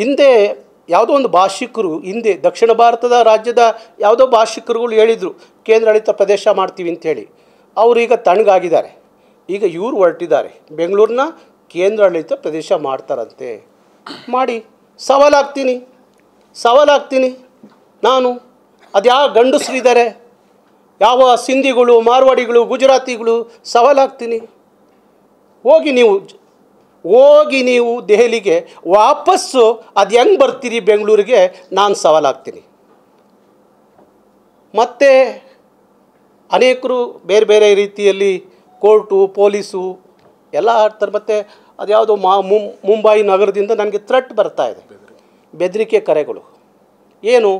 ಹಿಂದೆ ಯಾವುದೋ ಒಂದು ಭಾಷಿಕರು ಹಿಂದೆ ದಕ್ಷಿಣ ಭಾರತದ ರಾಜ್ಯದ ಯಾವುದೋ ಭಾಷಿಕರುಗಳು ಹೇಳಿದರು ಕೇಂದ್ರಾಡಳಿತ ಪ್ರದೇಶ ಮಾಡ್ತೀವಿ ಅಂಥೇಳಿ ಈಗ ತಣ್ಣಗಾಗಿದ್ದಾರೆ ಈಗ ಇವರು ಹೊರಟಿದ್ದಾರೆ ಬೆಂಗಳೂರನ್ನ ಕೇಂದ್ರಾಡಳಿತ ಪ್ರದೇಶ ಮಾಡ್ತಾರಂತೆ ಮಾಡಿ ಸವಾಲಾಗ್ತೀನಿ ಸವಾಲಾಗ್ತೀನಿ ನಾನು ಅದು ಯಾವ ಗಂಡಸ್ರಿದ್ದಾರೆ ಯಾವ ಸಿಂಧಿಗಳು ಮಾರ್ವಾಡಿಗಳು ಗುಜರಾತಿಗಳು ಸವಾಲಾಗ್ತೀನಿ ಹೋಗಿ ನೀವು ಹೋಗಿ ನೀವು ದೆಹಲಿಗೆ ವಾಪಸ್ಸು ಅದು ಹೆಂಗೆ ಬರ್ತೀರಿ ಬೆಂಗಳೂರಿಗೆ ನಾನು ಸವಾಲಾಗ್ತೀನಿ ಮತ್ತು ಅನೇಕರು ಬೇರೆ ಬೇರೆ ರೀತಿಯಲ್ಲಿ ಕೋರ್ಟು ಪೊಲೀಸು ಎಲ್ಲ ಆಡ್ತಾರೆ ಮತ್ತು ಅದ್ಯಾವುದೋ ಮಾ ಮುಂಬೈ ನಗರದಿಂದ ನನಗೆ ಥ್ರೆಟ್ ಬರ್ತಾ ಇದೆ ಬೆದರಿಕೆ ಕರೆಗಳು ಏನು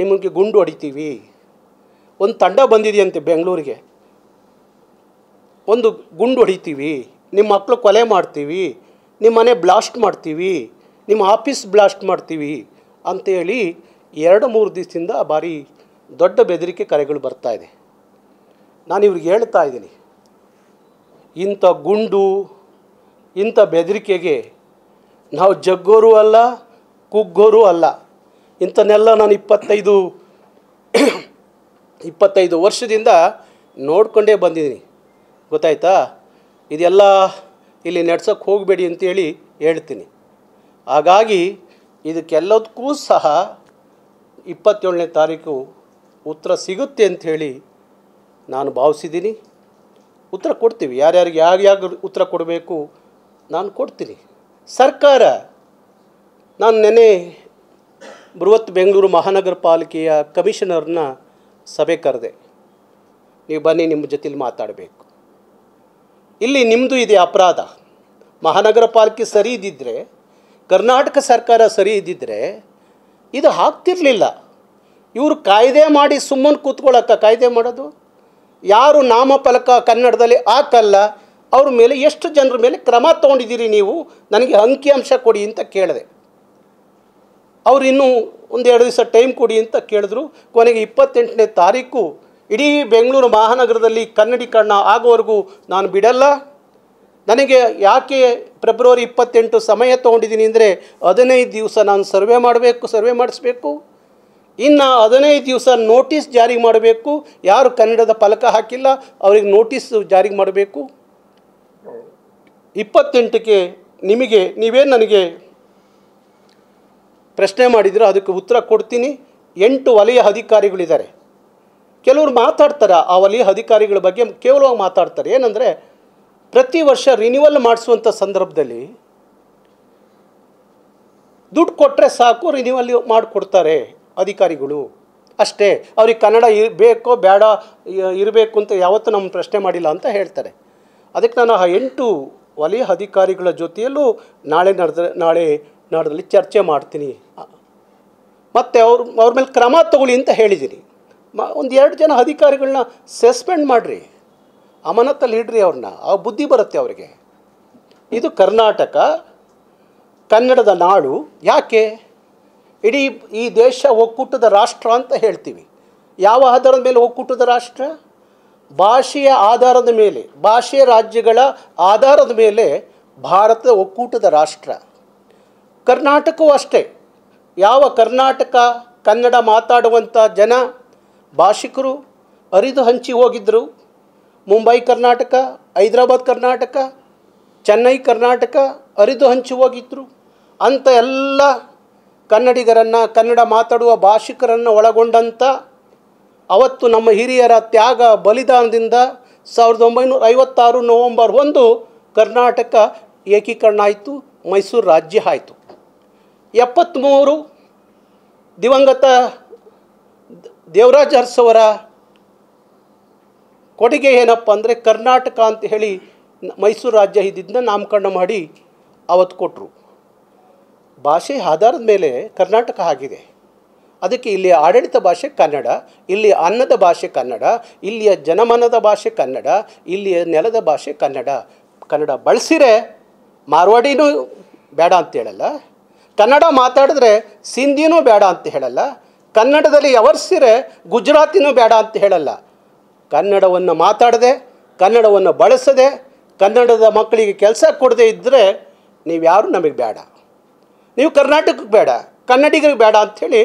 ನಿಮಗೆ ಗುಂಡು ಹೊಡಿತೀವಿ ಒಂದು ತಂಡ ಬಂದಿದೆಯಂತೆ ಬೆಂಗಳೂರಿಗೆ ಒಂದು ಗುಂಡು ಹೊಡಿತೀವಿ ನಿಮ್ಮ ಮಕ್ಕಳು ಕೊಲೆ ಮಾಡ್ತೀವಿ ನಿಮ್ಮ ಮನೆ ಬ್ಲಾಸ್ಟ್ ಮಾಡ್ತೀವಿ ನಿಮ್ಮ ಆಫೀಸ್ ಬ್ಲಾಸ್ಟ್ ಮಾಡ್ತೀವಿ ಅಂಥೇಳಿ ಎರಡು ಮೂರು ದಿವಸದಿಂದ ಭಾರಿ ದೊಡ್ಡ ಬೆದರಿಕೆ ಕರೆಗಳು ಬರ್ತಾ ಇದೆ ನಾನು ಇವ್ರಿಗೆ ಹೇಳ್ತಾ ಇದ್ದೀನಿ ಇಂಥ ಗುಂಡು ಇಂಥ ಬೆದರಿಕೆಗೆ ನಾವು ಜಗ್ಗೋರು ಅಲ್ಲ ಕುಗ್ಗೋರು ಅಲ್ಲ ಇಂಥನೆಲ್ಲ ನಾನು ಇಪ್ಪತ್ತೈದು ಇಪ್ಪತ್ತೈದು ವರ್ಷದಿಂದ ನೋಡ್ಕೊಂಡೇ ಬಂದಿದ್ದೀನಿ ಗೊತ್ತಾಯ್ತಾ ಇದೆಲ್ಲ ಇಲ್ಲಿ ನಡ್ಸೋಕ್ಕೆ ಹೋಗಬೇಡಿ ಅಂತೇಳಿ ಹೇಳ್ತೀನಿ ಹಾಗಾಗಿ ಇದಕ್ಕೆಲ್ಲದಕ್ಕೂ ಸಹ ಇಪ್ಪತ್ತೇಳನೇ ತಾರೀಕು ಉತ್ತರ ಸಿಗುತ್ತೆ ಅಂಥೇಳಿ ನಾನು ಭಾವಿಸಿದ್ದೀನಿ ಉತ್ತರ ಕೊಡ್ತೀವಿ ಯಾರ್ಯಾರಿಗೆ ಯಾರ್ಯಾಗ ಉತ್ತರ ಕೊಡಬೇಕು ನಾನು ಕೊಡ್ತೀನಿ ಸರ್ಕಾರ ನಾನು ನೆನೆ ಬೃಹತ್ ಬೆಂಗಳೂರು ಮಹಾನಗರ ಪಾಲಿಕೆಯ ಕಮಿಷನರ್ನ ಸಭೆ ಕರೆದೆ ನೀವು ಬನ್ನಿ ನಿಮ್ಮ ಜೊತೆಲಿ ಮಾತಾಡಬೇಕು ಇಲ್ಲಿ ನಿಮ್ಮದು ಇದೆ ಅಪರಾಧ ಮಹಾನಗರ ಪಾಲಿಕೆ ಸರಿ ಇದ್ದಿದ್ದರೆ ಕರ್ನಾಟಕ ಸರ್ಕಾರ ಸರಿ ಇದ್ದಿದ್ದರೆ ಇದು ಆಗ್ತಿರಲಿಲ್ಲ ಇವರು ಕಾಯ್ದೆ ಮಾಡಿ ಸುಮ್ಮನೆ ಕೂತ್ಕೊಳ್ಳೋಕ್ಕ ಕಾಯ್ದೆ ಮಾಡೋದು ಯಾರು ನಾಮಫಲಕ ಕನ್ನಡದಲ್ಲಿ ಹಾಕಲ್ಲ ಅವ್ರ ಮೇಲೆ ಎಷ್ಟು ಜನರ ಮೇಲೆ ಕ್ರಮ ತೊಗೊಂಡಿದ್ದೀರಿ ನೀವು ನನಗೆ ಅಂಕಿಅಂಶ ಕೊಡಿ ಅಂತ ಕೇಳಿದೆ ಅವರು ಇನ್ನೂ ಒಂದೆರಡು ದಿವಸ ಟೈಮ್ ಕೊಡಿ ಅಂತ ಕೇಳಿದ್ರು ಕೊನೆಗೆ ಇಪ್ಪತ್ತೆಂಟನೇ ತಾರೀಕು ಇಡೀ ಬೆಂಗಳೂರು ಮಹಾನಗರದಲ್ಲಿ ಕನ್ನಡೀಕರಣ ಆಗೋವರೆಗೂ ನಾನು ಬಿಡಲ್ಲ ನನಗೆ ಯಾಕೆ ಫೆಬ್ರವರಿ ಇಪ್ಪತ್ತೆಂಟು ಸಮಯ ತೊಗೊಂಡಿದ್ದೀನಿ ಅಂದರೆ ಹದಿನೈದು ದಿವಸ ನಾನು ಸರ್ವೆ ಮಾಡಬೇಕು ಸರ್ವೆ ಮಾಡಿಸ್ಬೇಕು ಇನ್ನು ಹದಿನೈದು ದಿವಸ ನೋಟಿಸ್ ಜಾರಿ ಮಾಡಬೇಕು ಯಾರು ಕನ್ನಡದ ಫಲಕ ಹಾಕಿಲ್ಲ ಅವ್ರಿಗೆ ನೋಟಿಸ್ ಜಾರಿ ಮಾಡಬೇಕು ಇಪ್ಪತ್ತೆಂಟಕ್ಕೆ ನಿಮಗೆ ನೀವೇನು ನನಗೆ ಪ್ರಶ್ನೆ ಮಾಡಿದರೆ ಅದಕ್ಕೆ ಉತ್ತರ ಕೊಡ್ತೀನಿ ಎಂಟು ವಲಯ ಅಧಿಕಾರಿಗಳಿದ್ದಾರೆ ಕೆಲವರು ಮಾತಾಡ್ತಾರೆ ಆ ವಲಯ ಅಧಿಕಾರಿಗಳ ಬಗ್ಗೆ ಕೇವಲವಾಗಿ ಮಾತಾಡ್ತಾರೆ ಏನಂದರೆ ಪ್ರತಿ ವರ್ಷ ರಿನ್ಯೂವಲ್ ಮಾಡಿಸುವಂಥ ಸಂದರ್ಭದಲ್ಲಿ ದುಡ್ಡು ಕೊಟ್ಟರೆ ಸಾಕು ರಿನ್ಯೂವಲ್ ಮಾಡಿಕೊಡ್ತಾರೆ ಅಧಿಕಾರಿಗಳು ಅಷ್ಟೇ ಅವ್ರಿಗೆ ಕನ್ನಡ ಇರಬೇಕೋ ಬೇಕೋ ಬೇಡ ಇರಬೇಕು ಅಂತ ಯಾವತ್ತೂ ನಮ್ಮ ಪ್ರಶ್ನೆ ಮಾಡಿಲ್ಲ ಅಂತ ಹೇಳ್ತಾರೆ ಅದಕ್ಕೆ ನಾನು ಆ ಎಂಟು ವಲಯ ಅಧಿಕಾರಿಗಳ ಜೊತೆಯಲ್ಲೂ ನಾಳೆ ನಡೆದ ನಾಳೆ ನಾಡದಲ್ಲಿ ಚರ್ಚೆ ಮಾಡ್ತೀನಿ ಮತ್ತು ಅವ್ರ ಅವ್ರ ಮೇಲೆ ಕ್ರಮ ತಗೊಳ್ಳಿ ಅಂತ ಹೇಳಿದ್ದೀನಿ ಮ ಒಂದು ಎರಡು ಜನ ಅಧಿಕಾರಿಗಳನ್ನ ಸಸ್ಪೆಂಡ್ ಮಾಡಿರಿ ಅಮಾನತ್ತಲ್ಲಿ ಇಡ್ರಿ ಅವ್ರನ್ನ ಆ ಬುದ್ಧಿ ಬರುತ್ತೆ ಅವರಿಗೆ ಇದು ಕರ್ನಾಟಕ ಕನ್ನಡದ ನಾಡು ಯಾಕೆ ಇಡೀ ಈ ದೇಶ ಒಕ್ಕೂಟದ ರಾಷ್ಟ್ರ ಅಂತ ಹೇಳ್ತೀವಿ ಯಾವ ಆಧಾರದ ಮೇಲೆ ಒಕ್ಕೂಟದ ರಾಷ್ಟ್ರ ಭಾಷೆಯ ಆಧಾರದ ಮೇಲೆ ಭಾಷೆಯ ರಾಜ್ಯಗಳ ಆಧಾರದ ಮೇಲೆ ಭಾರತ ಒಕ್ಕೂಟದ ರಾಷ್ಟ್ರ ಕರ್ನಾಟಕವೂ ಅಷ್ಟೇ ಯಾವ ಕರ್ನಾಟಕ ಕನ್ನಡ ಮಾತಾಡುವಂಥ ಜನ ಭಾಷಿಕರು ಅರಿದು ಹಂಚಿ ಹೋಗಿದ್ದರು ಮುಂಬೈ ಕರ್ನಾಟಕ ಹೈದರಾಬಾದ್ ಕರ್ನಾಟಕ ಚೆನ್ನೈ ಕರ್ನಾಟಕ ಅರಿದು ಹಂಚಿ ಹೋಗಿದ್ದರು ಅಂಥ ಎಲ್ಲ ಕನ್ನಡಿಗರನ್ನು ಕನ್ನಡ ಮಾತಾಡುವ ಭಾಷಿಕರನ್ನು ಒಳಗೊಂಡಂಥ ಅವತ್ತು ನಮ್ಮ ಹಿರಿಯರ ತ್ಯಾಗ ಬಲಿದಾನದಿಂದ ಸಾವಿರದ ಒಂಬೈನೂರ ಐವತ್ತಾರು ನವಂಬರ್ ಒಂದು ಕರ್ನಾಟಕ ಏಕೀಕರಣ ಆಯಿತು ಮೈಸೂರು ರಾಜ್ಯ ಆಯಿತು ಎಪ್ಪತ್ತ್ಮೂರು ದಿವಂಗತ ದೇವರಾಜ್ ಅರಸವರ ಕೊಡುಗೆ ಏನಪ್ಪ ಅಂದರೆ ಕರ್ನಾಟಕ ಅಂತ ಹೇಳಿ ಮೈಸೂರು ರಾಜ್ಯ ಇದ್ದಿದ್ದನ್ನ ನಾಮಕರಣ ಮಾಡಿ ಅವತ್ತು ಕೊಟ್ಟರು ಭಾಷೆ ಆಧಾರದ ಮೇಲೆ ಕರ್ನಾಟಕ ಆಗಿದೆ ಅದಕ್ಕೆ ಇಲ್ಲಿ ಆಡಳಿತ ಭಾಷೆ ಕನ್ನಡ ಇಲ್ಲಿ ಅನ್ನದ ಭಾಷೆ ಕನ್ನಡ ಇಲ್ಲಿಯ ಜನಮನದ ಭಾಷೆ ಕನ್ನಡ ಇಲ್ಲಿಯ ನೆಲದ ಭಾಷೆ ಕನ್ನಡ ಕನ್ನಡ ಬಳಸಿರೆ ಮಾರ್ವಾಡಿನೂ ಬೇಡ ಅಂತ ಹೇಳಲ್ಲ ಕನ್ನಡ ಮಾತಾಡಿದ್ರೆ ಸಿಂಧಿನೂ ಬೇಡ ಅಂತ ಹೇಳಲ್ಲ ಕನ್ನಡದಲ್ಲಿ ಯವರ್ಸಿರೆ ಗುಜರಾತಿನೂ ಬೇಡ ಅಂತ ಹೇಳಲ್ಲ ಕನ್ನಡವನ್ನು ಮಾತಾಡದೆ ಕನ್ನಡವನ್ನು ಬಳಸದೆ ಕನ್ನಡದ ಮಕ್ಕಳಿಗೆ ಕೆಲಸ ಕೊಡದೆ ಇದ್ದರೆ ನೀವು ಯಾರು ನಮಗೆ ಬೇಡ ನೀವು ಕರ್ನಾಟಕಕ್ಕೆ ಬೇಡ ಕನ್ನಡಿಗರಿಗೆ ಬೇಡ ಅಂಥೇಳಿ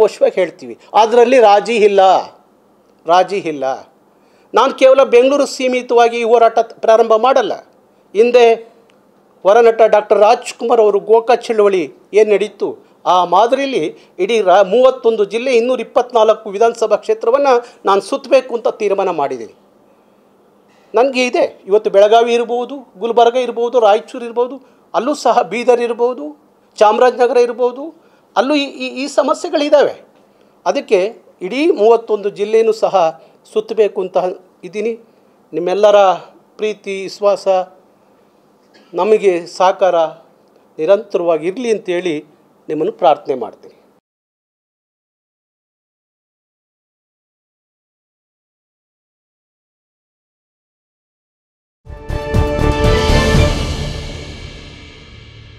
ಘೋಷವಾಗಿ ಹೇಳ್ತೀವಿ ಅದರಲ್ಲಿ ರಾಜಿ ಇಲ್ಲ ರಾಜಿ ಇಲ್ಲ ನಾನು ಕೇವಲ ಬೆಂಗಳೂರು ಸೀಮಿತವಾಗಿ ಈ ಹೋರಾಟ ಪ್ರಾರಂಭ ಮಾಡಲ್ಲ ಹಿಂದೆ ಹೊರನಟ ಡಾಕ್ಟರ್ ರಾಜ್ಕುಮಾರ್ ಅವರು ಗೋಕಾ ಚಳುವಳಿ ಏನು ನಡೀತು ಆ ಮಾದರಿಯಲ್ಲಿ ಇಡೀ ರಾ ಮೂವತ್ತೊಂದು ಜಿಲ್ಲೆ ಇನ್ನೂರ ಇಪ್ಪತ್ನಾಲ್ಕು ವಿಧಾನಸಭಾ ಕ್ಷೇತ್ರವನ್ನು ನಾನು ಸುತ್ತಬೇಕು ಅಂತ ತೀರ್ಮಾನ ಮಾಡಿದ್ದೀನಿ ನನಗೆ ಇದೆ ಇವತ್ತು ಬೆಳಗಾವಿ ಇರ್ಬೋದು ಗುಲ್ಬರ್ಗ ಇರ್ಬೋದು ರಾಯಚೂರು ಇರ್ಬೋದು ಅಲ್ಲೂ ಸಹ ಬೀದರ್ ಇರ್ಬೋದು ಚಾಮರಾಜನಗರ ಇರ್ಬೋದು ಅಲ್ಲೂ ಈ ಈ ಸಮಸ್ಯೆಗಳಿದ್ದಾವೆ ಅದಕ್ಕೆ ಇಡೀ ಮೂವತ್ತೊಂದು ಜಿಲ್ಲೆಯೂ ಸಹ ಸುತ್ತಬೇಕು ಅಂತ ಇದ್ದೀನಿ ನಿಮ್ಮೆಲ್ಲರ ಪ್ರೀತಿ ವಿಶ್ವಾಸ ನಮಗೆ ಸಹಕಾರ ನಿರಂತರವಾಗಿ ಇರಲಿ ಅಂತೇಳಿ ನಿಮ್ಮನ್ನು ಪ್ರಾರ್ಥನೆ ಮಾಡ್ತೀನಿ